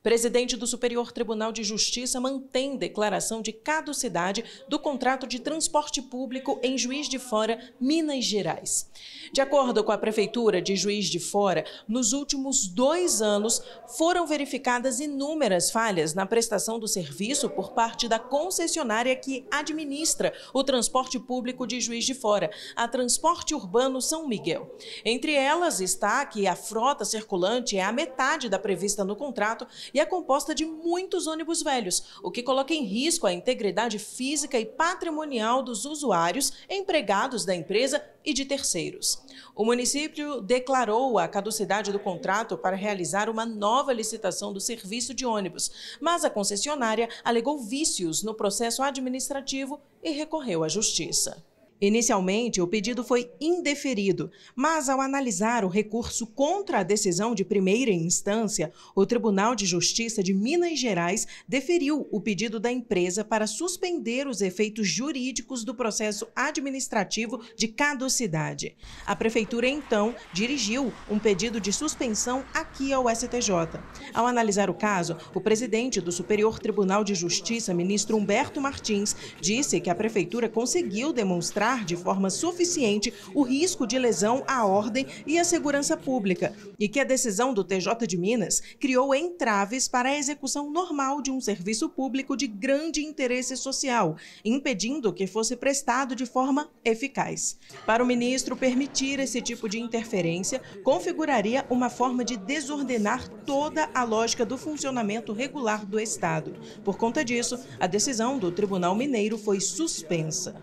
Presidente do Superior Tribunal de Justiça mantém declaração de caducidade do contrato de transporte público em Juiz de Fora, Minas Gerais. De acordo com a Prefeitura de Juiz de Fora, nos últimos dois anos foram verificadas inúmeras falhas na prestação do serviço por parte da concessionária que administra o transporte público de Juiz de Fora, a Transporte Urbano São Miguel. Entre elas está que a frota circulante é a metade da prevista no contrato e é composta de muitos ônibus velhos, o que coloca em risco a integridade física e patrimonial dos usuários, empregados da empresa e de terceiros. O município declarou a caducidade do contrato para realizar uma nova licitação do serviço de ônibus, mas a concessionária alegou vícios no processo administrativo e recorreu à justiça. Inicialmente, o pedido foi indeferido, mas ao analisar o recurso contra a decisão de primeira instância, o Tribunal de Justiça de Minas Gerais deferiu o pedido da empresa para suspender os efeitos jurídicos do processo administrativo de caducidade. A prefeitura então dirigiu um pedido de suspensão aqui ao STJ. Ao analisar o caso, o presidente do Superior Tribunal de Justiça, ministro Humberto Martins, disse que a prefeitura conseguiu demonstrar de forma suficiente o risco de lesão à ordem e à segurança pública, e que a decisão do TJ de Minas criou entraves para a execução normal de um serviço público de grande interesse social, impedindo que fosse prestado de forma eficaz. Para o ministro, permitir esse tipo de interferência configuraria uma forma de desordenar toda a lógica do funcionamento regular do Estado. Por conta disso, a decisão do Tribunal Mineiro foi suspensa.